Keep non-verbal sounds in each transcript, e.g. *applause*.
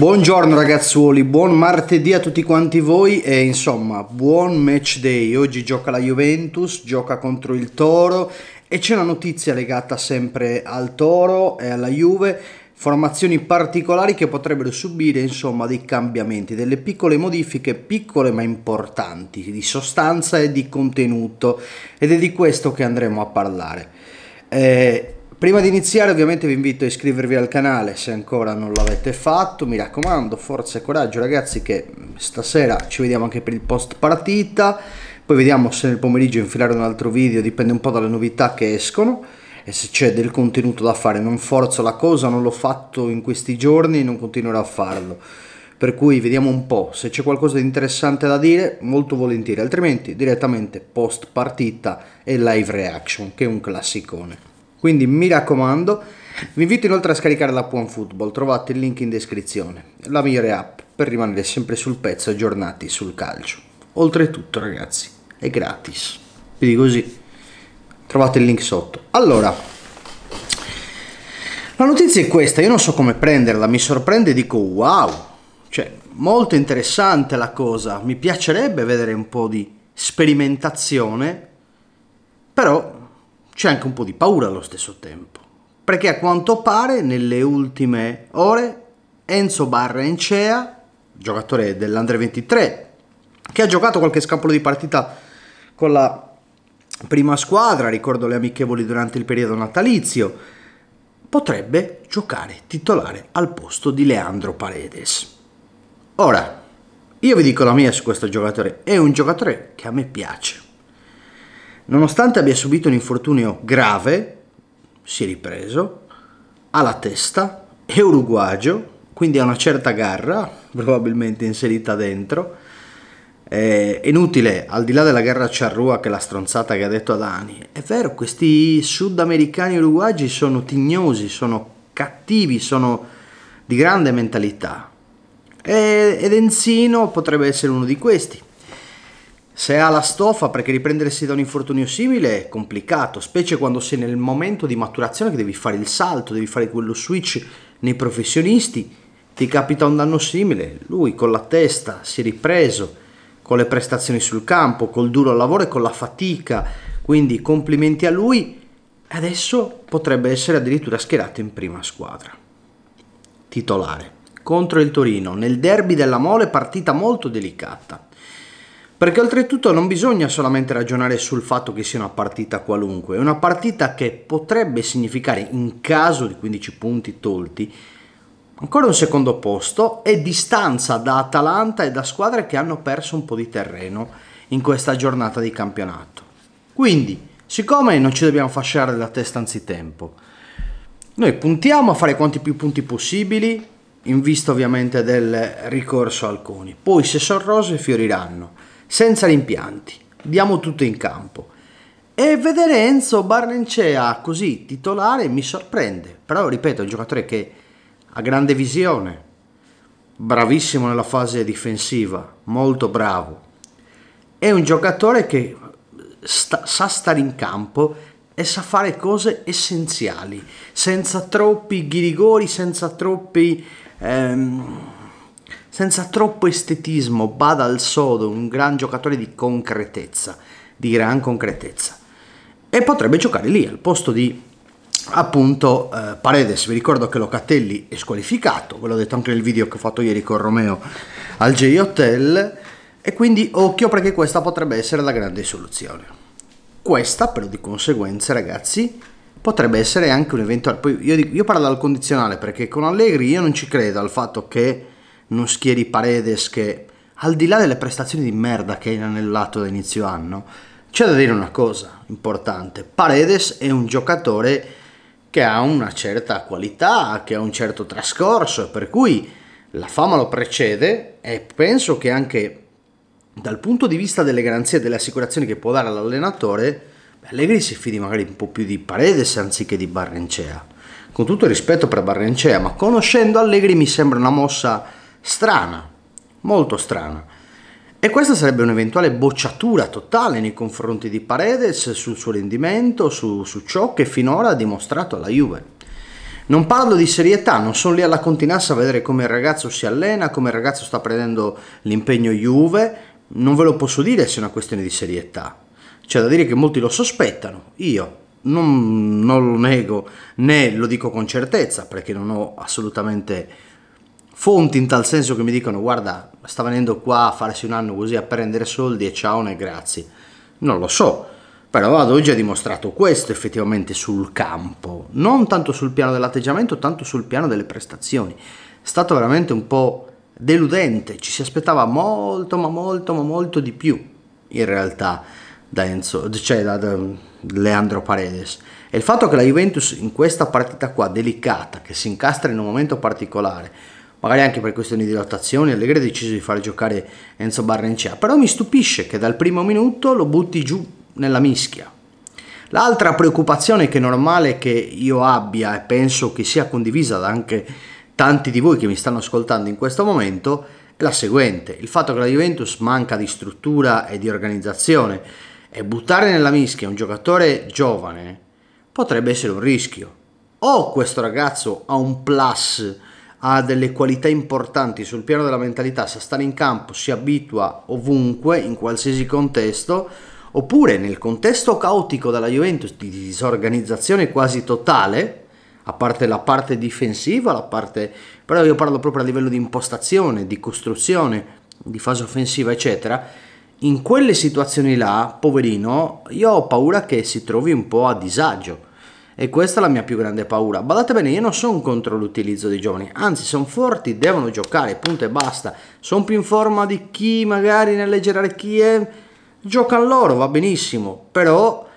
Buongiorno ragazzuoli, buon martedì a tutti quanti voi e insomma buon match day. Oggi gioca la Juventus, gioca contro il Toro e c'è una notizia legata sempre al Toro e alla Juve, formazioni particolari che potrebbero subire insomma dei cambiamenti, delle piccole modifiche, piccole ma importanti, di sostanza e di contenuto ed è di questo che andremo a parlare. Eh, Prima di iniziare ovviamente vi invito a iscrivervi al canale se ancora non l'avete fatto, mi raccomando, forza e coraggio ragazzi che stasera ci vediamo anche per il post partita, poi vediamo se nel pomeriggio infilare un altro video, dipende un po' dalle novità che escono e se c'è del contenuto da fare, non forzo la cosa, non l'ho fatto in questi giorni e non continuerò a farlo. Per cui vediamo un po' se c'è qualcosa di interessante da dire, molto volentieri, altrimenti direttamente post partita e live reaction, che è un classicone. Quindi mi raccomando, vi invito inoltre a scaricare l'app Football, trovate il link in descrizione, la migliore app per rimanere sempre sul pezzo aggiornati sul calcio. Oltretutto ragazzi, è gratis, vi dico così, trovate il link sotto. Allora, la notizia è questa, io non so come prenderla, mi sorprende e dico wow, cioè molto interessante la cosa, mi piacerebbe vedere un po' di sperimentazione, però c'è anche un po' di paura allo stesso tempo, perché a quanto pare nelle ultime ore Enzo Barra Encea, giocatore dell'Andre 23, che ha giocato qualche scampolo di partita con la prima squadra, ricordo le amichevoli durante il periodo natalizio, potrebbe giocare titolare al posto di Leandro Paredes. Ora, io vi dico la mia su questo giocatore, è un giocatore che a me piace Nonostante abbia subito un infortunio grave, si è ripreso, ha la testa, è uruguagio, quindi ha una certa garra, *laughs* probabilmente inserita dentro. È inutile, al di là della guerra Charrua che è la stronzata che ha detto Adani, è vero, questi sudamericani uruguagi sono tignosi, sono cattivi, sono di grande mentalità. ed Enzino potrebbe essere uno di questi. Se ha la stoffa, perché riprendersi da un infortunio simile è complicato, specie quando sei nel momento di maturazione che devi fare il salto, devi fare quello switch nei professionisti, ti capita un danno simile, lui con la testa si è ripreso, con le prestazioni sul campo, col duro lavoro e con la fatica, quindi complimenti a lui, adesso potrebbe essere addirittura schierato in prima squadra. Titolare contro il Torino nel derby della Mole partita molto delicata perché oltretutto non bisogna solamente ragionare sul fatto che sia una partita qualunque, è una partita che potrebbe significare, in caso di 15 punti tolti, ancora un secondo posto e distanza da Atalanta e da squadre che hanno perso un po' di terreno in questa giornata di campionato. Quindi, siccome non ci dobbiamo fasciare la testa anzitempo, noi puntiamo a fare quanti più punti possibili, in vista ovviamente del ricorso al CONI. Poi se sorrose fioriranno senza rimpianti, diamo tutto in campo. E vedere Enzo Barnencea così titolare mi sorprende, però ripeto, è un giocatore che ha grande visione, bravissimo nella fase difensiva, molto bravo. È un giocatore che sta, sa stare in campo e sa fare cose essenziali, senza troppi ghirigori, senza troppi... Ehm, senza troppo estetismo, bada al sodo, un gran giocatore di concretezza, di gran concretezza. E potrebbe giocare lì al posto di appunto eh, Paredes, vi ricordo che Locatelli è squalificato, ve l'ho detto anche nel video che ho fatto ieri con Romeo al J Hotel e quindi occhio perché questa potrebbe essere la grande soluzione. Questa però di conseguenza ragazzi potrebbe essere anche un eventuale, poi io, io parlo al condizionale perché con Allegri io non ci credo al fatto che non schieri Paredes che, al di là delle prestazioni di merda che hai inanellato da inizio anno, c'è da dire una cosa importante. Paredes è un giocatore che ha una certa qualità, che ha un certo trascorso, per cui la fama lo precede e penso che anche dal punto di vista delle garanzie e delle assicurazioni che può dare all'allenatore, Allegri si fidi magari un po' più di Paredes anziché di Barrencea. Con tutto il rispetto per Barrencea, ma conoscendo Allegri mi sembra una mossa strana, molto strana. E questa sarebbe un'eventuale bocciatura totale nei confronti di Paredes sul suo rendimento, su, su, ciò che finora ha dimostrato alla Juve. Non parlo di serietà, non sono lì alla continassa a vedere come il ragazzo si allena, come il ragazzo sta prendendo l'impegno Juve, non ve lo posso dire se è una questione di serietà. C'è da dire che molti lo sospettano, io non, non lo nego né lo dico con certezza perché non ho assolutamente fonti in tal senso che mi dicono guarda sta venendo qua a farsi un anno così a prendere soldi e ciao ne grazie non lo so però ad oggi ha dimostrato questo effettivamente sul campo non tanto sul piano dell'atteggiamento tanto sul piano delle prestazioni è stato veramente un po' deludente ci si aspettava molto ma molto ma molto di più in realtà da Enzo cioè da, da Leandro Paredes e il fatto che la Juventus in questa partita qua delicata che si incastra in un momento particolare magari anche per questioni di rotazione, Allegri ha deciso di far giocare Enzo Barrencia, però mi stupisce che dal primo minuto lo butti giù nella mischia. L'altra preoccupazione che è normale che io abbia e penso che sia condivisa da anche tanti di voi che mi stanno ascoltando in questo momento è la seguente, il fatto che la Juventus manca di struttura e di organizzazione e buttare nella mischia un giocatore giovane potrebbe essere un rischio. O questo ragazzo ha un plus ha delle qualità importanti sul piano della mentalità, sa stare in campo, si abitua ovunque, in qualsiasi contesto, oppure nel contesto caotico della Juventus di disorganizzazione quasi totale, a parte la parte difensiva, la parte... però io parlo proprio a livello di impostazione, di costruzione, di fase offensiva, eccetera, in quelle situazioni là, poverino, io ho paura che si trovi un po' a disagio e questa è la mia più grande paura. Badate bene, io non sono contro l'utilizzo dei giovani, anzi sono forti, devono giocare, punto e basta. Sono più in forma di chi magari nelle gerarchie gioca loro, va benissimo, però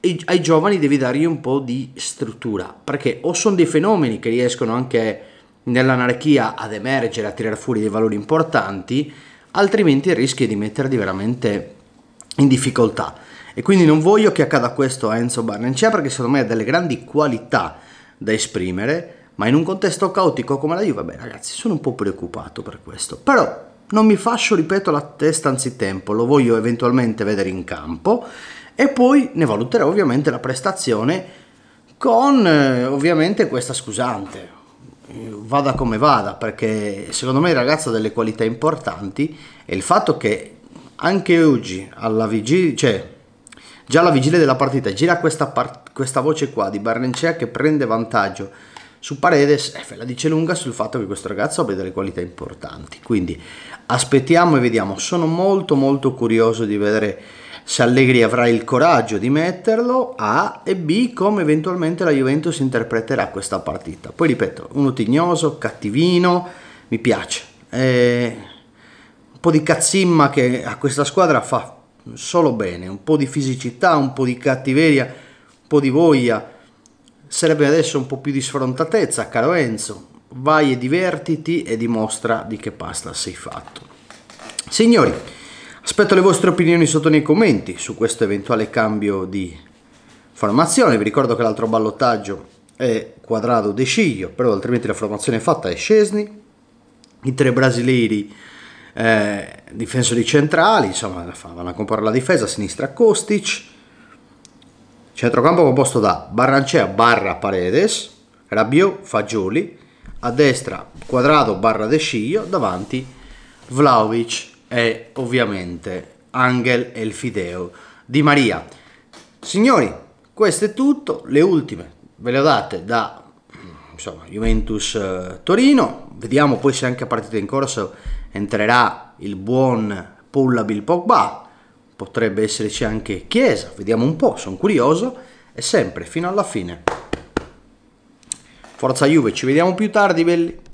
ai giovani devi dargli un po' di struttura, perché o sono dei fenomeni che riescono anche nell'anarchia ad emergere, a tirare fuori dei valori importanti, altrimenti rischi di metterli veramente in difficoltà. E quindi non voglio che accada questo a Enzo Barnencia perché secondo me ha delle grandi qualità da esprimere, ma in un contesto caotico come la Juve, beh ragazzi, sono un po' preoccupato per questo. Però non mi faccio, ripeto, la testa anzitempo, lo voglio eventualmente vedere in campo e poi ne valuterò ovviamente la prestazione con eh, ovviamente questa scusante. Vada come vada, perché secondo me il ragazzo ha delle qualità importanti e il fatto che anche oggi alla vigilia, cioè Già alla vigilia della partita gira questa, part questa voce qua di Barnencea che prende vantaggio su Paredes eh, la dice lunga sul fatto che questo ragazzo abbia delle qualità importanti. Quindi aspettiamo e vediamo. Sono molto molto curioso di vedere se Allegri avrà il coraggio di metterlo A e B come eventualmente la Juventus interpreterà questa partita. Poi ripeto, uno tignoso, cattivino, mi piace. Eh, un po' di cazzimma che a questa squadra fa solo bene, un po' di fisicità, un po' di cattiveria, un po' di voglia. Sarebbe adesso un po' più di sfrontatezza, caro Enzo. Vai e divertiti e dimostra di che pasta sei fatto. Signori, aspetto le vostre opinioni sotto nei commenti su questo eventuale cambio di formazione. Vi ricordo che l'altro ballottaggio è quadrato De Sciglio, però altrimenti la formazione fatta è Scesni, i tre brasileiri eh, difensori centrali, insomma vanno a comprare la difesa, a sinistra Kostic, centrocampo composto da Barrancea barra Paredes, Rabiot, Fagioli, a destra Quadrado barra De Sciglio, davanti Vlaovic e ovviamente Angel e il Fideo di Maria. Signori, questo è tutto, le ultime ve le ho date da insomma, Juventus-Torino, eh, vediamo poi se anche a partita in corso entrerà il buon Pullabil Pogba, potrebbe esserci anche Chiesa, vediamo un po', sono curioso e sempre fino alla fine. Forza Juve, ci vediamo più tardi belli.